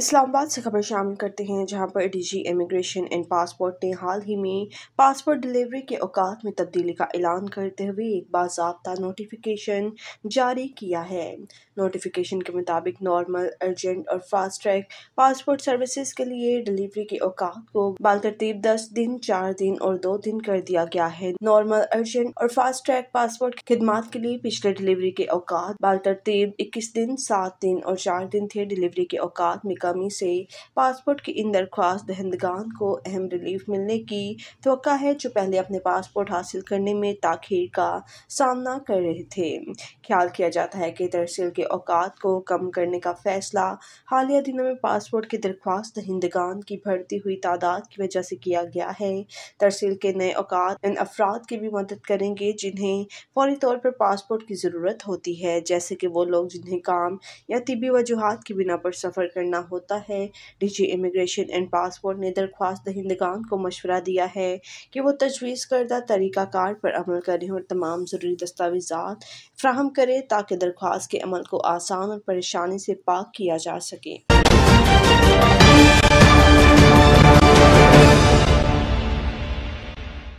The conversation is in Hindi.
इस्लामाबाद से खबर शामिल करते हैं जहां पर डीजी इमिग्रेशन एंड पासपोर्ट ने हाल ही में पासपोर्ट डिलीवरी के औकात में तब्दीली का ऐलान करते हुए एक बाबा नोटिफिकेशन जारी किया है नोटिफिकेशन के मुताबिक नॉर्मल अर्जेंट और फास्ट ट्रैक पासपोर्ट सर्विसेज के लिए डिलीवरी के औकात को बाल तरतीब दस दिन चार दिन और दो दिन कर दिया गया है नॉर्मल अर्जेंट और फास्ट ट्रैक पासपोर्ट खिदमत के लिए पिछले डिलीवरी के औकात बाल तरतीब इक्कीस दिन सात दिन और चार दिन थे डिलीवरी के औकात में नाकामी से पासपोर्ट की इन दरख्वास्त दहंदगान को अहम रिलीफ मिलने की तो है जो पहले अपने पासपोर्ट हासिल करने में ताखिर का सामना कर रहे थे ख्याल किया जाता है कि तरसील के औकात को कम करने का फैसला हालिया दिनों में पासपोर्ट की दरख्वास्त दहंदगान की बढ़ती हुई तादाद की वजह से किया गया है तरसील के नए औकात इन अफराद की भी मदद करेंगे जिन्हें फौरी तौर पर पासपोर्ट की ज़रूरत होती है जैसे कि वो लोग जिन्हें काम या तबी वजूहत की बिना पर सफ़र करना हो होता है डीजी इमिग्रेशन एंड पासपोर्ट ने दरख्वास्त दहिंदगान को मशवरा दिया है कि वो तजवीज़ करदा तरीक़ाकार पर अमल करें और तमाम ज़रूरी दस्तावेजा फ्राहम करें ताकि दरख्वास्त के अमल को आसान और परेशानी से पाक किया जा सके